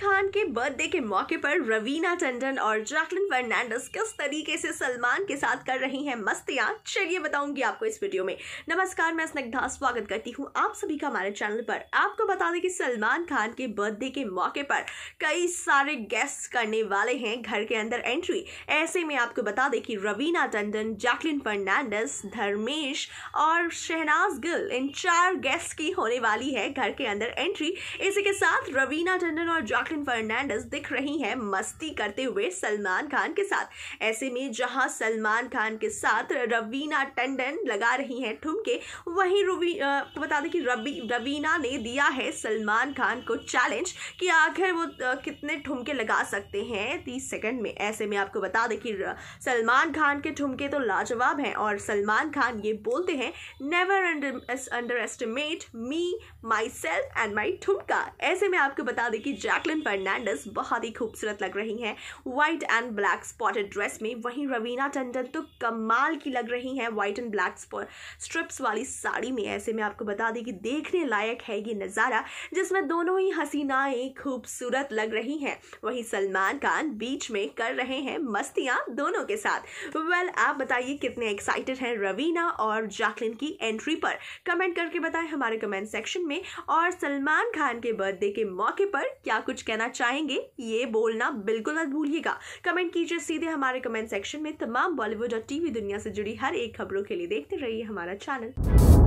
खान के बर्थडे के मौके पर रवीना टंडन और जैकलिन फर्नांडस किस तरीके से सलमान के साथ कर रही हैं मस्तियां चलिए बताऊंगी आपको इस वीडियो में नमस्कार मैं स्निग्धा स्वागत करती हूं आप सभी का हमारे चैनल पर आपको बता दें कि सलमान खान के बर्थडे के मौके पर कई सारे गेस्ट करने वाले हैं घर के अंदर एंट्री ऐसे में आपको बता दें कि रवीना टंडन जैकलिन फर्नांडस धर्मेश और शहनाज गिल इन चार गेस्ट की होने वाली है घर के अंदर एंट्री इसी के साथ रवीना टंडन और जैक जैकलिन फर्नांडिस दिख रही हैं मस्ती करते हुए सलमान खान के साथ ऐसे में जहां सलमान खान के साथ रवीना टंडन लगा रही हैं ठुमके वहीं रवी तो बता दें कि रवी रवीना ने दिया है सलमान खान को चैलेंज कि आखिर वो कितने ठुमके लगा सकते हैं तीस सेकेंड में ऐसे में आपको बता दें कि सलमान खान के ठुमके तो लाजवाब हैं और सलमान खान ये बोलते हैं never underestimate me myself and my thumka ऐसे में आपको बता दें कि जैकलिन कैथरीन फर्नांडिस बहुत ही खूबसूरत लग रही हैं white and black spotted dress में वहीं रवीना टंडन तो कमाल की लग रही हैं व्हाइट एंड ब्लैक स्ट्रिप्स वाली साड़ी में ऐसे में आपको बता दें कि देखने लायक है ये नज़ारा जिसमें दोनों ही हसीनाएँ खूबसूरत लग रही हैं वहीं सलमान खान बीच में कर रहे हैं मस्तियाँ दोनों के साथ वेल well, आप बताइए कितने एक्साइटेड हैं रवीना और जैकलिन की एंट्री पर कमेंट करके बताएं हमारे कमेंट सेक्शन में और सलमान खान के बर्थडे के मौके पर क्या कुछ कुछ कहना चाहेंगे ये बोलना बिल्कुल मत भूलिएगा कमेंट कीजिए सीधे हमारे कमेंट सेक्शन में तमाम बॉलीवुड और टीवी दुनिया से जुड़ी हर एक खबरों के लिए देखते रहिए हमारा चैनल